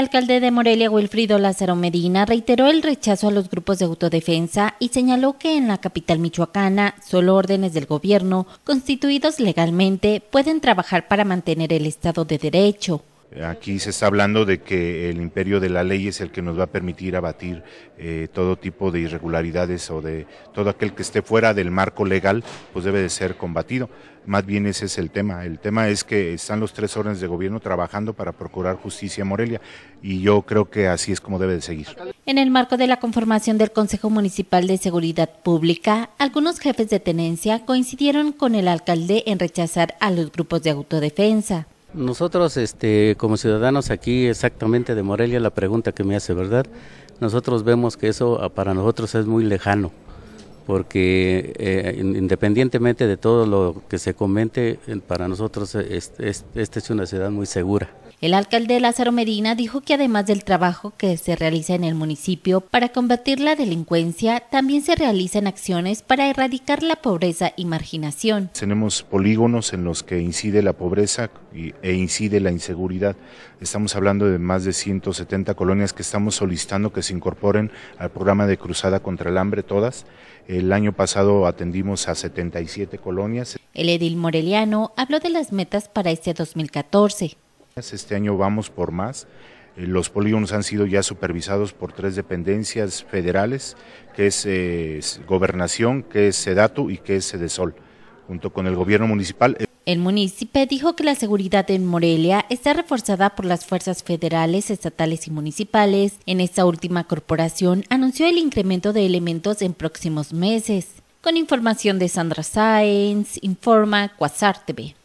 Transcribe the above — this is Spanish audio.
alcalde de Morelia, Wilfrido Lázaro Medina, reiteró el rechazo a los grupos de autodefensa y señaló que en la capital michoacana solo órdenes del gobierno, constituidos legalmente, pueden trabajar para mantener el Estado de Derecho. Aquí se está hablando de que el imperio de la ley es el que nos va a permitir abatir eh, todo tipo de irregularidades o de todo aquel que esté fuera del marco legal, pues debe de ser combatido. Más bien ese es el tema. El tema es que están los tres órdenes de gobierno trabajando para procurar justicia en Morelia y yo creo que así es como debe de seguir. En el marco de la conformación del Consejo Municipal de Seguridad Pública, algunos jefes de tenencia coincidieron con el alcalde en rechazar a los grupos de autodefensa. Nosotros, este, como ciudadanos aquí exactamente de Morelia, la pregunta que me hace, ¿verdad? Nosotros vemos que eso ah, para nosotros es muy lejano, porque eh, independientemente de todo lo que se comente, eh, para nosotros esta es, una ciudad muy segura. El alcalde Lázaro Medina dijo que además del trabajo que se realiza en el municipio para combatir la delincuencia, también se realizan acciones para erradicar la pobreza y marginación. Tenemos polígonos en los que incide la pobreza e incide la inseguridad. Estamos hablando de más de 170 colonias que estamos solicitando que se incorporen al programa de Cruzada contra el Hambre todas. El año pasado atendimos a 77 colonias. El edil moreliano habló de las metas para este 2014. Este año vamos por más. Eh, los polígonos han sido ya supervisados por tres dependencias federales, que es eh, Gobernación, que es Sedatu y que es Sedesol, junto con el gobierno municipal. El municipio dijo que la seguridad en Morelia está reforzada por las fuerzas federales, estatales y municipales. En esta última corporación anunció el incremento de elementos en próximos meses. Con información de Sandra Sáenz, informa Cuasar TV.